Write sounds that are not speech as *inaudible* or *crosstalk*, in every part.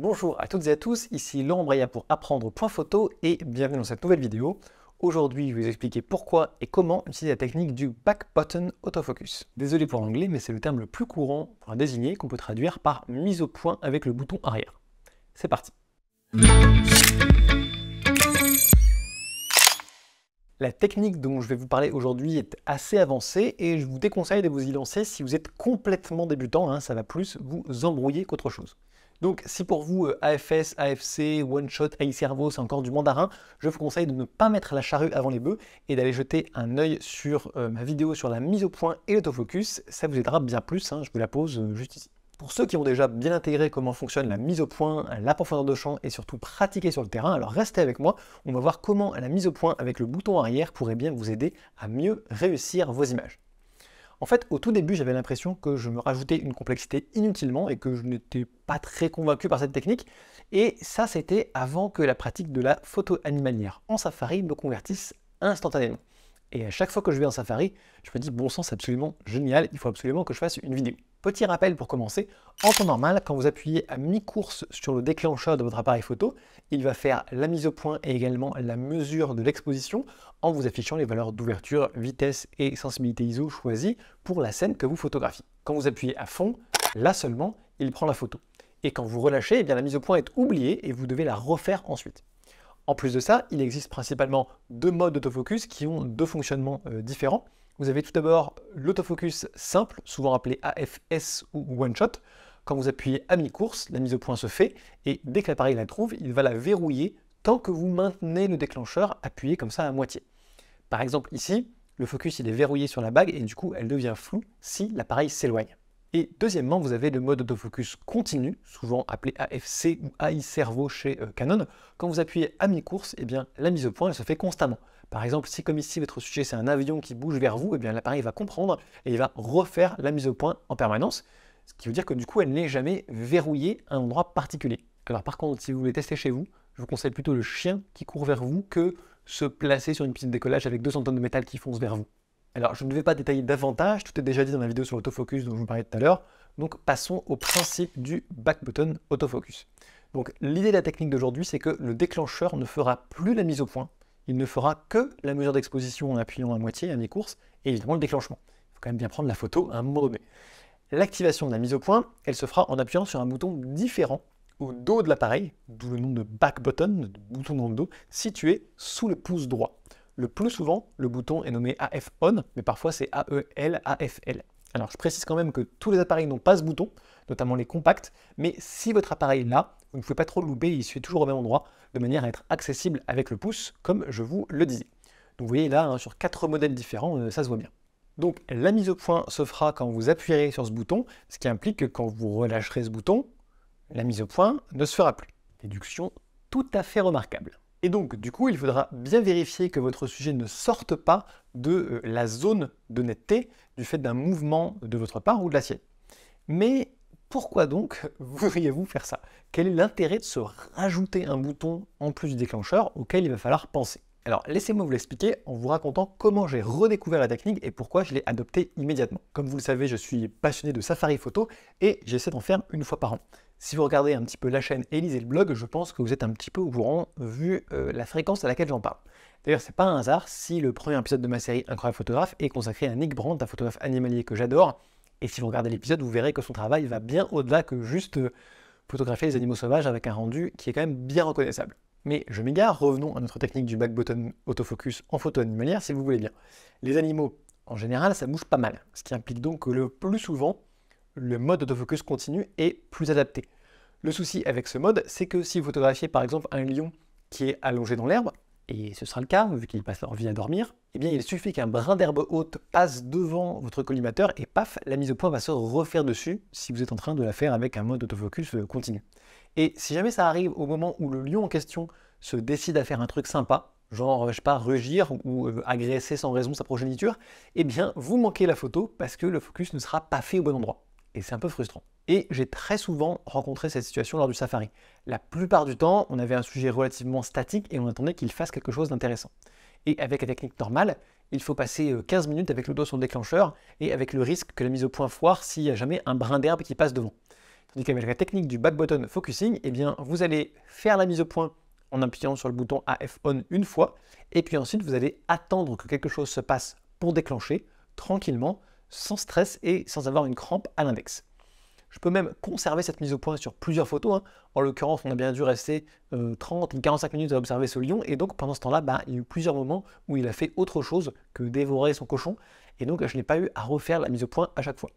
Bonjour à toutes et à tous, ici Laurent pour apprendre point photo et bienvenue dans cette nouvelle vidéo. Aujourd'hui, je vais vous expliquer pourquoi et comment utiliser la technique du back button autofocus. Désolé pour l'anglais, mais c'est le terme le plus courant pour un désigner qu'on peut traduire par mise au point avec le bouton arrière. C'est parti. La technique dont je vais vous parler aujourd'hui est assez avancée et je vous déconseille de vous y lancer si vous êtes complètement débutant, hein, ça va plus vous embrouiller qu'autre chose. Donc si pour vous euh, AFS, AFC, One Shot, Servo, c'est encore du mandarin, je vous conseille de ne pas mettre la charrue avant les bœufs et d'aller jeter un œil sur euh, ma vidéo sur la mise au point et l'autofocus. Ça vous aidera bien plus, hein, je vous la pose euh, juste ici. Pour ceux qui ont déjà bien intégré comment fonctionne la mise au point, la profondeur de champ et surtout pratiquer sur le terrain, alors restez avec moi, on va voir comment la mise au point avec le bouton arrière pourrait bien vous aider à mieux réussir vos images. En fait, au tout début, j'avais l'impression que je me rajoutais une complexité inutilement et que je n'étais pas très convaincu par cette technique. Et ça, c'était avant que la pratique de la photo animalière en Safari me convertisse instantanément. Et à chaque fois que je vais en Safari, je me dis, bon sens c'est absolument génial, il faut absolument que je fasse une vidéo. Petit rappel pour commencer, en temps normal, quand vous appuyez à mi-course sur le déclencheur de votre appareil photo, il va faire la mise au point et également la mesure de l'exposition en vous affichant les valeurs d'ouverture, vitesse et sensibilité ISO choisies pour la scène que vous photographiez. Quand vous appuyez à fond, là seulement, il prend la photo. Et quand vous relâchez, eh bien, la mise au point est oubliée et vous devez la refaire ensuite. En plus de ça, il existe principalement deux modes d'autofocus qui ont deux fonctionnements euh, différents. Vous avez tout d'abord l'autofocus simple, souvent appelé AFS ou One Shot. Quand vous appuyez à mi-course, la mise au point se fait et dès que l'appareil la trouve, il va la verrouiller tant que vous maintenez le déclencheur appuyé comme ça à moitié. Par exemple ici, le focus il est verrouillé sur la bague et du coup elle devient floue si l'appareil s'éloigne. Et deuxièmement, vous avez le mode autofocus continu, souvent appelé AFC ou AI servo chez euh, Canon. Quand vous appuyez à mi-course, eh bien, la mise au point elle se fait constamment. Par exemple, si comme ici, votre sujet, c'est un avion qui bouge vers vous, et eh bien l'appareil va comprendre et il va refaire la mise au point en permanence, ce qui veut dire que du coup, elle n'est jamais verrouillée à un endroit particulier. Alors par contre, si vous voulez tester chez vous, je vous conseille plutôt le chien qui court vers vous que se placer sur une piste de décollage avec 200 tonnes de métal qui foncent vers vous. Alors, je ne vais pas détailler davantage, tout est déjà dit dans la vidéo sur l'autofocus dont je vous parlais tout à l'heure, donc passons au principe du back button autofocus. Donc l'idée de la technique d'aujourd'hui, c'est que le déclencheur ne fera plus la mise au point, il ne fera que la mesure d'exposition en appuyant à moitié à mi-course et évidemment le déclenchement. Il faut quand même bien prendre la photo à un moment donné. L'activation de la mise au point, elle se fera en appuyant sur un bouton différent au dos de l'appareil, d'où le nom de back button, de bouton dans le dos, situé sous le pouce droit. Le plus souvent, le bouton est nommé AF on, mais parfois c'est AEL, AFL. Alors je précise quand même que tous les appareils n'ont pas ce bouton, notamment les compacts, mais si votre appareil est là, vous ne pouvez pas trop le louper, il fait toujours au même endroit, de manière à être accessible avec le pouce, comme je vous le disais. Donc vous voyez là, hein, sur quatre modèles différents, euh, ça se voit bien. Donc la mise au point se fera quand vous appuierez sur ce bouton, ce qui implique que quand vous relâcherez ce bouton, la mise au point ne se fera plus. Déduction tout à fait remarquable. Et donc, du coup, il faudra bien vérifier que votre sujet ne sorte pas de euh, la zone de netteté du fait d'un mouvement de votre part ou de sienne. Mais pourquoi donc *laughs* voudriez-vous faire ça Quel est l'intérêt de se rajouter un bouton en plus du déclencheur auquel il va falloir penser alors laissez-moi vous l'expliquer en vous racontant comment j'ai redécouvert la technique et pourquoi je l'ai adoptée immédiatement. Comme vous le savez, je suis passionné de Safari Photo et j'essaie d'en faire une fois par an. Si vous regardez un petit peu la chaîne et lisez le blog, je pense que vous êtes un petit peu au courant vu euh, la fréquence à laquelle j'en parle. D'ailleurs, c'est pas un hasard si le premier épisode de ma série Incroyable photographe est consacré à Nick Brandt, un photographe animalier que j'adore. Et si vous regardez l'épisode, vous verrez que son travail va bien au-delà que juste euh, photographier les animaux sauvages avec un rendu qui est quand même bien reconnaissable. Mais je m'égare, revenons à notre technique du back button autofocus en photo animalière si vous voulez bien. Les animaux, en général, ça bouge pas mal, ce qui implique donc que le plus souvent, le mode autofocus continu est plus adapté. Le souci avec ce mode, c'est que si vous photographiez par exemple un lion qui est allongé dans l'herbe, et ce sera le cas vu qu'il passe envie à dormir, eh bien il suffit qu'un brin d'herbe haute passe devant votre collimateur et paf, la mise au point va se refaire dessus si vous êtes en train de la faire avec un mode autofocus euh, continu. Et si jamais ça arrive au moment où le lion en question se décide à faire un truc sympa, genre je sais pas rugir ou euh, agresser sans raison sa progéniture, eh bien vous manquez la photo parce que le focus ne sera pas fait au bon endroit. Et c'est un peu frustrant. Et j'ai très souvent rencontré cette situation lors du safari. La plupart du temps, on avait un sujet relativement statique et on attendait qu'il fasse quelque chose d'intéressant. Et avec la technique normale, il faut passer 15 euh, minutes avec le dos sur le déclencheur et avec le risque que la mise au point foire s'il n'y a jamais un brin d'herbe qui passe devant. Tandis qu'avec la technique du back button focusing, eh bien, vous allez faire la mise au point en appuyant sur le bouton AF on une fois, et puis ensuite vous allez attendre que quelque chose se passe pour déclencher tranquillement sans stress et sans avoir une crampe à l'index. Je peux même conserver cette mise au point sur plusieurs photos. Hein. En l'occurrence, on a bien dû rester 30 euh, 45 minutes à observer ce lion. Et donc, pendant ce temps-là, bah, il y a eu plusieurs moments où il a fait autre chose que dévorer son cochon. Et donc, je n'ai pas eu à refaire la mise au point à chaque fois.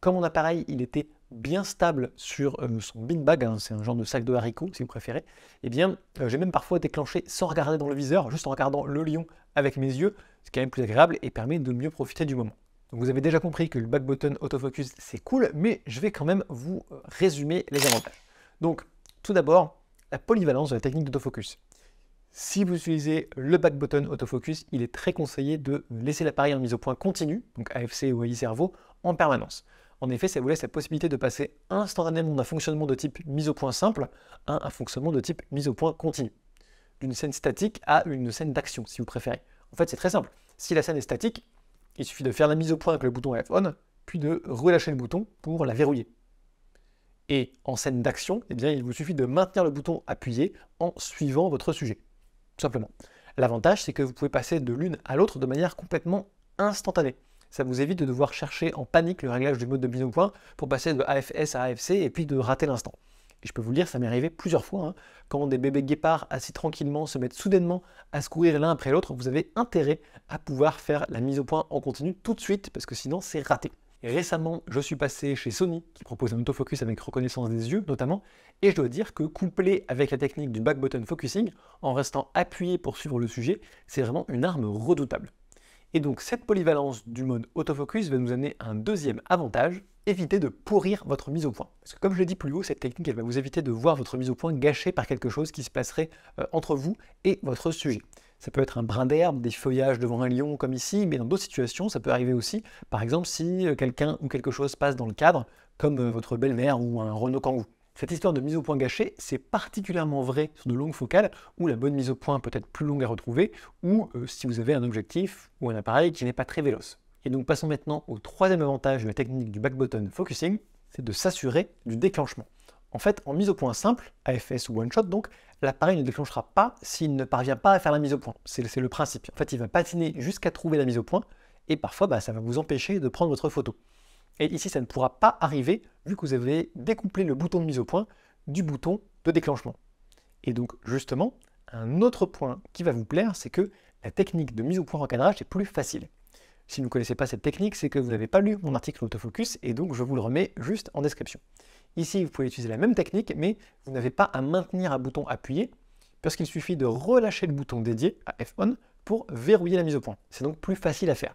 Comme mon appareil, il était bien stable sur euh, son bin bag, hein, c'est un genre de sac de haricots si vous préférez, eh bien euh, j'ai même parfois déclenché sans regarder dans le viseur, juste en regardant le lion avec mes yeux, ce qui est quand même plus agréable et permet de mieux profiter du moment. Donc vous avez déjà compris que le back button autofocus c'est cool, mais je vais quand même vous euh, résumer les avantages. Donc tout d'abord, la polyvalence de la technique d'autofocus. Si vous utilisez le back button autofocus, il est très conseillé de laisser l'appareil en mise au point continue, donc AFC ou AI cerveau, en permanence. En effet, ça vous laisse la possibilité de passer instantanément d'un fonctionnement de type mise au point simple à un fonctionnement de type mise au point continue. D'une scène statique à une scène d'action, si vous préférez. En fait, c'est très simple. Si la scène est statique, il suffit de faire la mise au point avec le bouton F-ON, puis de relâcher le bouton pour la verrouiller. Et en scène d'action, eh bien, il vous suffit de maintenir le bouton appuyé en suivant votre sujet, tout simplement. L'avantage, c'est que vous pouvez passer de l'une à l'autre de manière complètement instantanée. Ça vous évite de devoir chercher en panique le réglage du mode de mise au point pour passer de AFS à AFC et puis de rater l'instant. Et je peux vous dire, ça m'est arrivé plusieurs fois. Hein. quand des bébés guépards assis tranquillement se mettent soudainement à se courir l'un après l'autre, vous avez intérêt à pouvoir faire la mise au point en continu tout de suite, parce que sinon c'est raté. récemment, je suis passé chez Sony, qui propose un autofocus avec reconnaissance des yeux notamment, et je dois dire que couplé avec la technique du back button focusing, en restant appuyé pour suivre le sujet, c'est vraiment une arme redoutable. Et donc cette polyvalence du mode autofocus va nous amener un deuxième avantage, éviter de pourrir votre mise au point. Parce que comme je l'ai dit plus haut, cette technique elle va vous éviter de voir votre mise au point gâchée par quelque chose qui se passerait euh, entre vous et votre sujet. Ça peut être un brin d'herbe, des feuillages devant un lion comme ici, mais dans d'autres situations, ça peut arriver aussi. Par exemple, si euh, quelqu'un ou quelque chose passe dans le cadre, comme euh, votre belle-mère ou un Renault kangou. Cette histoire de mise au point gâchée, c'est particulièrement vrai sur de longues focales où la bonne mise au point peut être plus longue à retrouver ou euh, si vous avez un objectif ou un appareil qui n'est pas très véloce. Et donc passons maintenant au troisième avantage de la technique du back-button focusing, c'est de s'assurer du déclenchement. En fait, en mise au point simple, AFS ou one-shot donc, l'appareil ne déclenchera pas s'il ne parvient pas à faire la mise au point. C'est le principe. En fait, il va patiner jusqu'à trouver la mise au point, et parfois bah, ça va vous empêcher de prendre votre photo. Et ici, ça ne pourra pas arriver vu que vous avez découplé le bouton de mise au point du bouton de déclenchement. Et donc, justement, un autre point qui va vous plaire, c'est que la technique de mise au point encadrage est plus facile. Si vous ne connaissez pas cette technique, c'est que vous n'avez pas lu mon article autofocus et donc je vous le remets juste en description. Ici, vous pouvez utiliser la même technique, mais vous n'avez pas à maintenir un bouton appuyé parce qu'il suffit de relâcher le bouton dédié à f 1 pour verrouiller la mise au point. C'est donc plus facile à faire.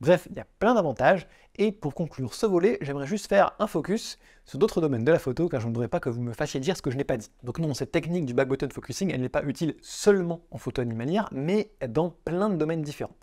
Bref, il y a plein d'avantages. Et pour conclure ce volet, j'aimerais juste faire un focus sur d'autres domaines de la photo, car je ne voudrais pas que vous me fassiez dire ce que je n'ai pas dit. Donc non, cette technique du back button focusing, elle n'est pas utile seulement en photo animalière, mais dans plein de domaines différents.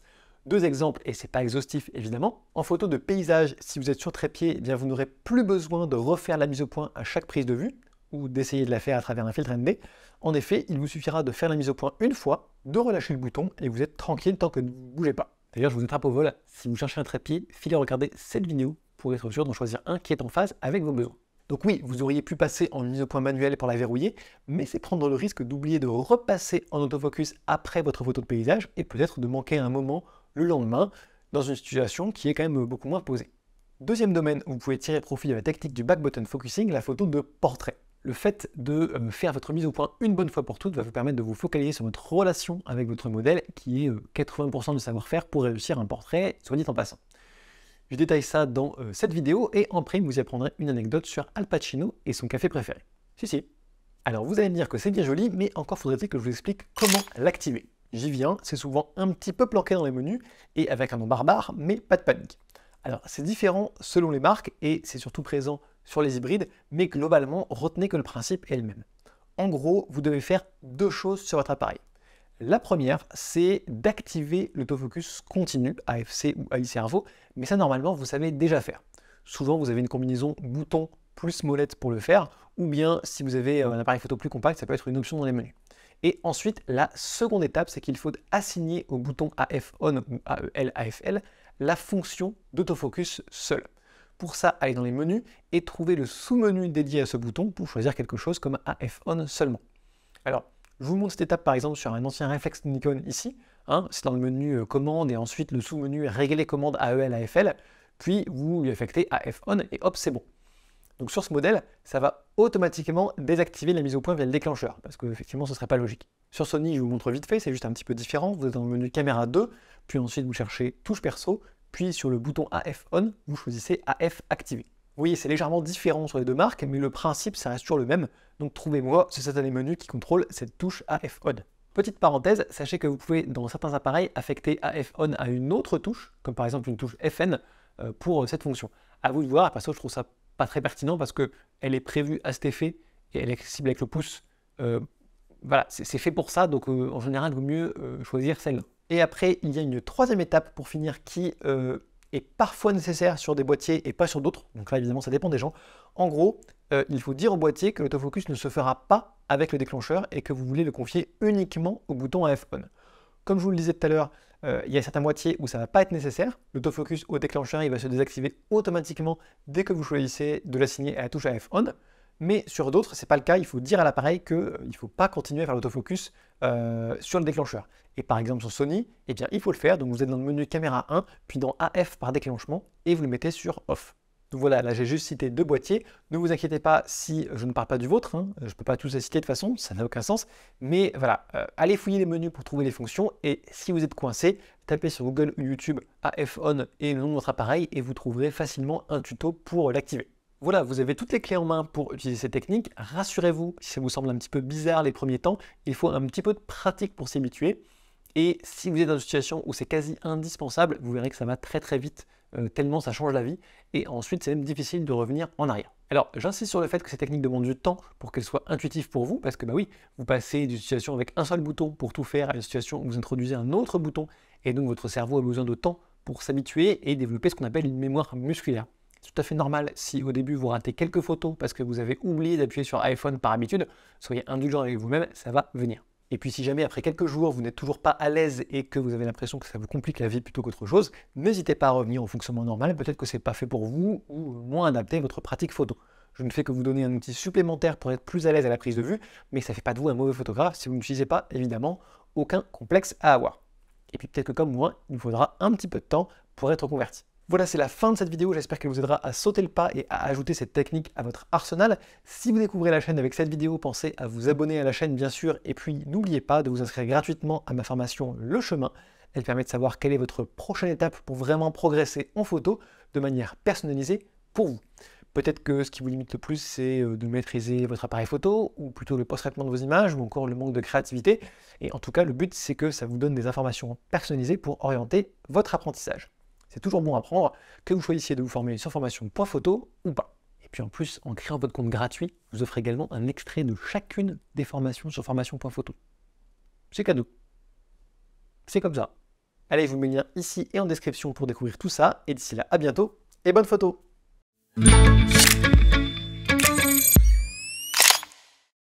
Deux exemples, et c'est pas exhaustif évidemment. En photo de paysage, si vous êtes sur trépied, eh bien vous n'aurez plus besoin de refaire la mise au point à chaque prise de vue, ou d'essayer de la faire à travers un filtre ND. En effet, il vous suffira de faire la mise au point une fois, de relâcher le bouton, et vous êtes tranquille tant que vous ne bougez pas. D'ailleurs, je vous attrape au vol. Si vous cherchez un trépied, filez regarder cette vidéo pour être sûr d'en choisir un qui est en phase avec vos besoins. Donc oui, vous auriez pu passer en mise au point manuelle pour la verrouiller, mais c'est prendre le risque d'oublier de repasser en autofocus après votre photo de paysage et peut-être de manquer un moment le lendemain dans une situation qui est quand même beaucoup moins posée. Deuxième domaine où vous pouvez tirer profit de la technique du back button focusing, la photo de portrait le fait de euh, faire votre mise au point une bonne fois pour toutes va vous permettre de vous focaliser sur votre relation avec votre modèle, qui est 80% euh, du savoir-faire pour réussir un portrait, soit dit en passant. Je détaille ça dans euh, cette vidéo et en prime, vous y apprendrez une anecdote sur Al Pacino et son café préféré. Si, si. Alors, vous allez me dire que c'est bien joli, mais encore faudrait-il que je vous explique comment l'activer. J'y viens, c'est souvent un petit peu planqué dans les menus et avec un nom barbare, mais pas de panique. Alors, c'est différent selon les marques et c'est surtout présent sur les hybrides, mais globalement, retenez que le principe est le même. En gros, vous devez faire deux choses sur votre appareil. La première, c'est d'activer l'autofocus continu, AFC ou AI Servo), mais ça normalement, vous savez déjà faire. Souvent, vous avez une combinaison bouton plus molette pour le faire, ou bien si vous avez euh, un appareil photo plus compact, ça peut être une option dans les menus. Et ensuite, la seconde étape, c'est qu'il faut assigner au bouton AF on ou AEL AFL la fonction d'autofocus seule. Pour ça, allez dans les menus et trouvez le sous-menu dédié à ce bouton pour choisir quelque chose comme AF On seulement. Alors, je vous montre cette étape par exemple sur un ancien réflexe Nikon ici. Hein, c'est dans le menu euh, commande et ensuite le sous-menu régler commande AEL AFL. Puis vous lui affectez AF On et hop, c'est bon. Donc sur ce modèle, ça va automatiquement désactiver la mise au point via le déclencheur, parce qu'effectivement ce serait pas logique. Sur Sony, je vous montre vite fait, c'est juste un petit peu différent. Vous êtes dans le menu caméra 2, puis ensuite vous cherchez touche perso, puis sur le bouton AF On, vous choisissez AF Activé. Vous voyez, c'est légèrement différent sur les deux marques, mais le principe, ça reste toujours le même. Donc trouvez-moi ce satané menu qui contrôle cette touche AF On. Petite parenthèse, sachez que vous pouvez, dans certains appareils, affecter AF On à une autre touche, comme par exemple une touche FN, euh, pour euh, cette fonction. A vous de voir, parce ça, je trouve ça pas très pertinent parce qu'elle est prévue à cet effet et elle est accessible avec le pouce. Euh, voilà, c'est fait pour ça, donc en général, il vaut mieux choisir celle-là. Et après, il y a une troisième étape pour finir qui euh, est parfois nécessaire sur des boîtiers et pas sur d'autres. Donc là, évidemment, ça dépend des gens. En gros, euh, il faut dire au boîtier que l'autofocus ne se fera pas avec le déclencheur et que vous voulez le confier uniquement au bouton AF ON. Comme je vous le disais tout à l'heure, euh, il y a certains boîtiers où ça ne va pas être nécessaire. L'autofocus au déclencheur, il va se désactiver automatiquement dès que vous choisissez de l'assigner à la touche AF ON. Mais sur d'autres, ce n'est pas le cas. Il faut dire à l'appareil qu'il ne faut pas continuer à faire l'autofocus euh, sur le déclencheur. Et par exemple sur Sony, eh bien, il faut le faire. Donc vous êtes dans le menu caméra 1, puis dans AF par déclenchement, et vous le mettez sur off. Donc voilà, là j'ai juste cité deux boîtiers. Ne vous inquiétez pas si je ne parle pas du vôtre, hein. je ne peux pas tous les citer de façon, ça n'a aucun sens. Mais voilà, euh, allez fouiller les menus pour trouver les fonctions, et si vous êtes coincé, tapez sur Google ou YouTube AF on et le nom de votre appareil, et vous trouverez facilement un tuto pour l'activer. Voilà, vous avez toutes les clés en main pour utiliser ces techniques. Rassurez-vous, si ça vous semble un petit peu bizarre les premiers temps, il faut un petit peu de pratique pour s'y habituer. Et si vous êtes dans une situation où c'est quasi indispensable, vous verrez que ça va très très vite, euh, tellement ça change la vie. Et ensuite, c'est même difficile de revenir en arrière. Alors, j'insiste sur le fait que ces techniques demandent du temps pour qu'elles soient intuitives pour vous, parce que bah oui, vous passez d'une situation avec un seul bouton pour tout faire à une situation où vous introduisez un autre bouton, et donc votre cerveau a besoin de temps pour s'habituer et développer ce qu'on appelle une mémoire musculaire. C'est tout à fait normal si au début vous ratez quelques photos parce que vous avez oublié d'appuyer sur iPhone par habitude. Soyez indulgent avec vous-même, ça va venir. Et puis si jamais après quelques jours vous n'êtes toujours pas à l'aise et que vous avez l'impression que ça vous complique la vie plutôt qu'autre chose, n'hésitez pas à revenir au fonctionnement normal, peut-être que c'est pas fait pour vous ou moins adapté à votre pratique photo. Je ne fais que vous donner un outil supplémentaire pour être plus à l'aise à la prise de vue, mais ça ne fait pas de vous un mauvais photographe si vous n'utilisez pas évidemment aucun complexe à avoir. Et puis peut-être que comme moi, il vous faudra un petit peu de temps pour être converti. Voilà, c'est la fin de cette vidéo. J'espère qu'elle vous aidera à sauter le pas et à ajouter cette technique à votre arsenal. Si vous découvrez la chaîne avec cette vidéo, pensez à vous abonner à la chaîne, bien sûr. Et puis, n'oubliez pas de vous inscrire gratuitement à ma formation Le Chemin. Elle permet de savoir quelle est votre prochaine étape pour vraiment progresser en photo de manière personnalisée pour vous. Peut-être que ce qui vous limite le plus, c'est euh, de maîtriser votre appareil photo, ou plutôt le post-traitement de vos images, ou encore le manque de créativité. Et en tout cas, le but, c'est que ça vous donne des informations personnalisées pour orienter votre apprentissage. C'est toujours bon à prendre, que vous choisissiez de vous former sur Formation.photo ou pas. Et puis en plus, en créant votre compte gratuit, vous offrez également un extrait de chacune des formations sur formation.photo. C'est cadeau. C'est comme ça. Allez, je vous mets le lien ici et en description pour découvrir tout ça. Et d'ici là, à bientôt et bonne photo.